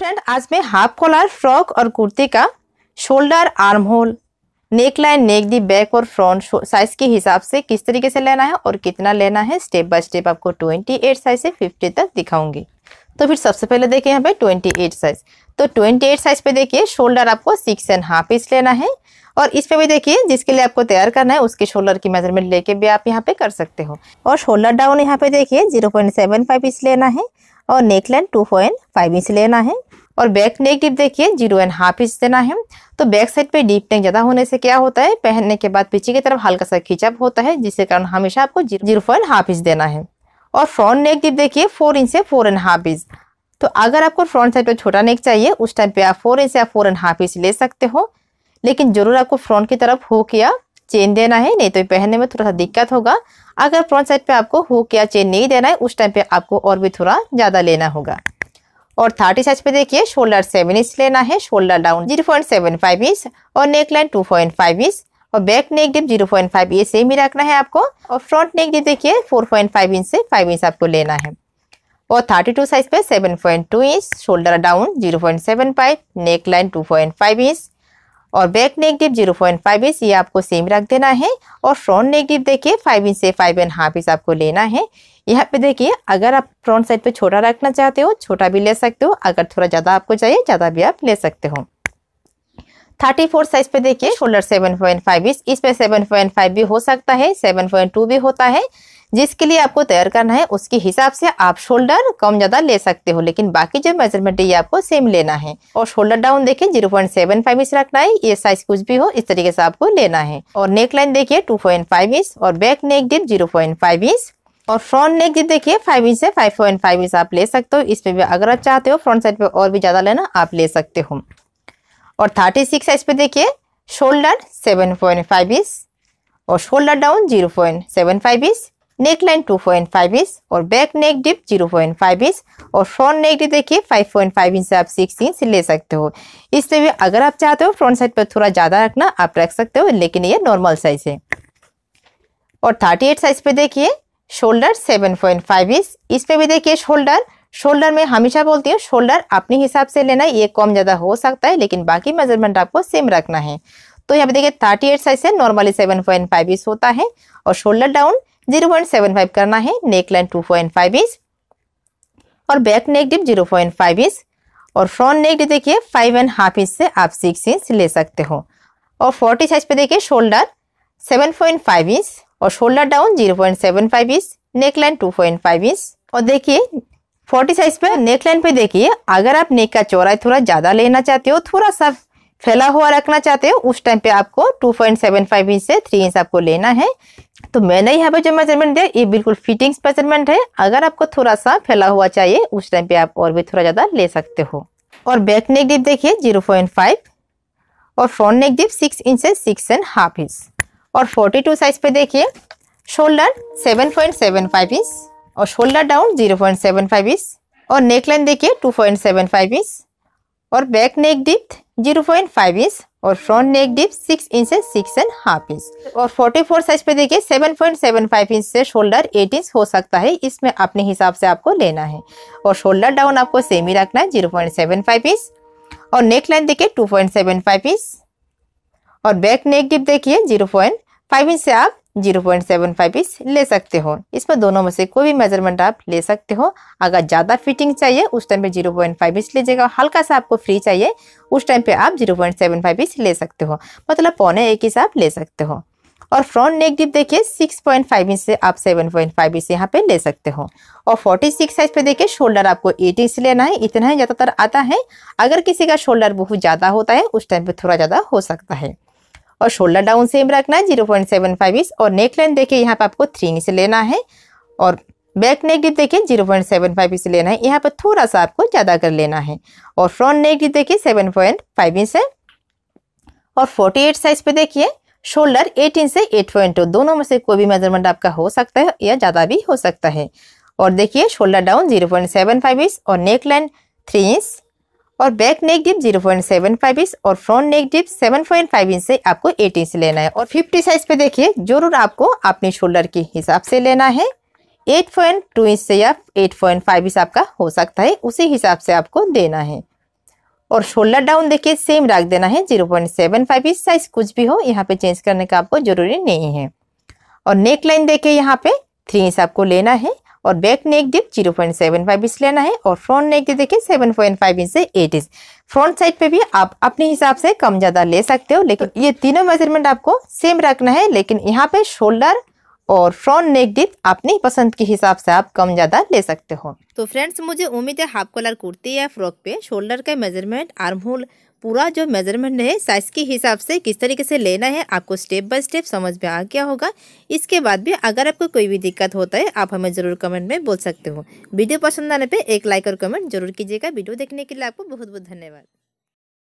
friend आज मैं half collar frock और कुर्ती का shoulder arm hole neck line neck दी बैक और फ्रंट साइज के हिसाब से किस तरीके से लेना है और कितना लेना है स्टेप बाय स्टेप आपको 28 साइज से 50 तक दिखाऊंगी तो फिर सबसे पहले देखिए यहाँ पे 28 साइज तो 28 साइज पे देखिए शोल्डर आपको सिक्स एंड हाफ इंच लेना है और इस पे भी देखिए जिसके लिए आपको तैयार करना है उसके शोल्डर की मेजरमेंट लेके भी आप यहाँ पे कर सकते हो और शोल्डर डाउन यहाँ पे देखिए zero point seven five inch लेना है और neck line two point five inch लेना है और बैक नेक डिप देखिए जीरो एंड हाफ इंच देना है तो बैक साइड पे डीप नेक ज़्यादा होने से क्या होता है पहनने के बाद पीछे की तरफ हल्का सा खिंचाव होता है जिसके कारण हमेशा आपको जीरो पॉइंट हाफ इंच देना है और फ्रंट नेक डिप देखिए फोर इंच से फोर एंड हाफ इंच तो अगर आपको फ्रंट साइड पर छोटा नेक चाहिए उस टाइम पे आप फोर इंच या फोर एंड हाफ इंच ले सकते हो लेकिन जरूर आपको फ्रंट की तरफ हो किया चेन देना है नहीं तो पहनने में थोड़ा सा दिक्कत होगा अगर फ्रंट साइड पे आपको हुक या चेन नहीं देना है उस टाइम पे आपको और भी थोड़ा ज़्यादा लेना होगा और थर्टी साइज पे देखिए शोल्डर सेवन इंच लेना है shoulder down zero point seven five inch और neck line two point five inch और back neck dip zero point five ये सेम ही रखना है आपको और फ्रंट नेक डिप देखिए फोर पॉइंट फाइव इंच से फाइव इंच आपको लेना है और थर्टी टू साइज पे seven point two inch shoulder down zero point seven five neck line two point five inch और back negative zero point five inch ये आपको same रख देना है और फ्रंट नेगेटिव देखिए फाइव इंच से फाइव एंड हाफ इंच आपको लेना है यहाँ पे देखिए अगर आप फ्रंट साइड पे छोटा रखना चाहते हो छोटा भी ले सकते हो अगर थोड़ा ज़्यादा आपको चाहिए ज़्यादा भी आप ले सकते हो थर्टी फोर साइज पे देखिए shoulder seven point five inch इसमें सेवन पॉइंट फाइव भी हो सकता है सेवन पॉइंट टू भी होता है जिसके लिए आपको तैयार करना है उसके हिसाब से आप शोल्डर कम ज़्यादा ले सकते हो लेकिन बाकी जो मेजरमेंट है ये आपको सेम लेना है और शोल्डर डाउन देखिए zero point seven five inch रखना है ये साइज कुछ भी हो इस तरीके से आपको लेना है और नेक लाइन देखिए टू पॉइंट फाइव इंच और back neck dip zero point five inch और फ्रंट नेक जी देखिए फाइव इंच से फाइव पॉइंट फाइव इंच आप ले सकते हो इसमें भी अगर आप चाहते हो फ्रंट साइड पे और भी ज़्यादा लेना आप ले सकते हो और थर्टी सिक्स साइज पे देखिए shoulder seven point five inch और shoulder down zero point seven five inch neck line two point five inch और back neck dip zero point five inch और फ्रंट नेक डिप देखिए five point five inch से आप six inch ले सकते हो इसलिए अगर आप चाहते हो फ्रंट साइड पर थोड़ा ज़्यादा रखना आप रख सकते हो लेकिन ये नॉर्मल साइज है और थर्टी एट साइज पे देखिए shoulder seven point five inch इसमें भी देखिए शोल्डर शोल्डर में हमेशा बोलती हूँ शोल्डर अपने हिसाब से लेना ये कम ज़्यादा हो सकता है लेकिन बाकी मेजरमेंट आपको सेम रखना है तो यहाँ पे देखिए थर्टी एट साइज से normally seven point five inch होता है और shoulder down zero point seven five करना है neck line two point five inch और back neck dip zero point five inch और फ्रंट नेक डिप देखिए फाइव एंड हाफ इंच से आप सिक्स इंच ले सकते हो और फोर्टी साइज पे देखिए shoulder seven point five inch और shoulder down zero point seven five inch neck line two point five inch और देखिए फोर्टी साइज पे नेक लाइन पे देखिए अगर आप नेक का चौड़ाई थोड़ा ज़्यादा लेना चाहते हो थोड़ा सा फैला हुआ रखना चाहते हो उस टाइम पे आपको 2.75 इंच से 3 इंच आपको लेना है तो मैंने यहाँ पे जो मेजरमेंट दिया ये बिल्कुल फिटिंग्स मेजरमेंट है अगर आपको थोड़ा सा फैला हुआ चाहिए उस टाइम पे आप और भी थोड़ा ज़्यादा ले सकते हो और बैक नेक डिप देखिए जीरो पॉइंट फाइव और front neck dip six inch six and half inch और फोर्टी टू साइज पे देखिए shoulder seven point seven five inch और shoulder down zero point seven five inch और neck line देखिए two point seven five inch और back neck depth zero point five inch और front neck dip six inch से six and half inch और forty four size पे देखिए five inch से shoulder eight inch हो सकता है इसमें अपने हिसाब से आपको लेना है और शोल्डर डाउन आपको सेम ही रखना है zero point seven five inch और नेक लाइन देखिए फाइव इंच और बैक नेक डिप देखिए जीरो पॉइंट फाइव इंच से आप जीरो पॉइंट सेवन फाइव ले सकते हो इसमें दोनों में से कोई भी मेजरमेंट आप ले सकते हो अगर ज़्यादा फिटिंग चाहिए उस टाइम पे जीरो पॉइंट फाइव लीजिएगा हल्का सा आपको फ्री चाहिए उस टाइम पे आप zero point seven five inch ले सकते हो मतलब पौने एक ही आप ले सकते हो और फ्रंट नेक डिप देखिए 6.5 इंच से आप 7.5 इंच यहाँ पे ले सकते हो और 46 साइज पे देखिए शोल्डर आपको 8 इंच लेना है इतना ही ज़्यादातर आता है अगर किसी का शोल्डर बहुत ज़्यादा होता है उस टाइम पे थोड़ा ज़्यादा हो सकता है और शोल्डर डाउन सेम रखना है zero point seven five inch और नेक लाइन देखिए यहाँ पर आपको थ्री इंच लेना है और बैक नेक डिप देखिए zero point seven five inch लेना है यहाँ पर थोड़ा सा आपको ज़्यादा कर लेना है और फ्रंट नेक डिप देखिए सेवन पॉइंट फाइव इंच है और फोर्टी एट साइज पे देखिए शोल्डर एट इंच से एट पॉइंट टू दोनों में से कोई भी मेजरमेंट आपका हो सकता है या ज़्यादा भी हो सकता है और देखिए shoulder down zero point seven five inch और नेक लाइन थ्री इंच और back neck dip zero point seven five inch और front neck dip seven point five inch से आपको एट इंच लेना है और फिफ्टी साइज पे देखिए जरूर आपको अपने शोल्डर के हिसाब से लेना है एट पॉइंट टू इंच से या एट पॉइंट फाइव इंच आपका हो सकता है उसी हिसाब से आपको देना है और शोल्डर डाउन देखिए सेम रख देना है zero point seven five inch size कुछ भी हो यहाँ पे चेंज करने का आपको जरूरी नहीं है और नेक लाइन देखिए यहाँ पे थ्री इंच आपको लेना है और back neck dip zero point seven five inch लेना है और फ्रंट नेक डिप देखिए सेवन पॉइंट फाइव इंच से एट इंच फ्रंट साइड पे भी आप अपने हिसाब से कम ज़्यादा ले सकते हो लेकिन ये तीनों मेजरमेंट आपको सेम रखना है लेकिन यहाँ पे शोल्डर और फ्रंट नेक डिप अपनी पसंद के हिसाब से आप कम ज़्यादा ले सकते हो तो फ्रेंड्स मुझे उम्मीद है हाफ कलर कुर्ती या फ्रॉक पे शोल्डर का मेजरमेंट आर्म होल पूरा जो मेजरमेंट है साइज़ के हिसाब से किस तरीके से लेना है आपको स्टेप बाय स्टेप समझ में आ गया होगा इसके बाद भी अगर आपको कोई भी दिक्कत होता है आप हमें ज़रूर कमेंट में बोल सकते हो वीडियो पसंद आने पर एक लाइक और कमेंट जरूर कीजिएगा वीडियो देखने के लिए आपको बहुत बहुत धन्यवाद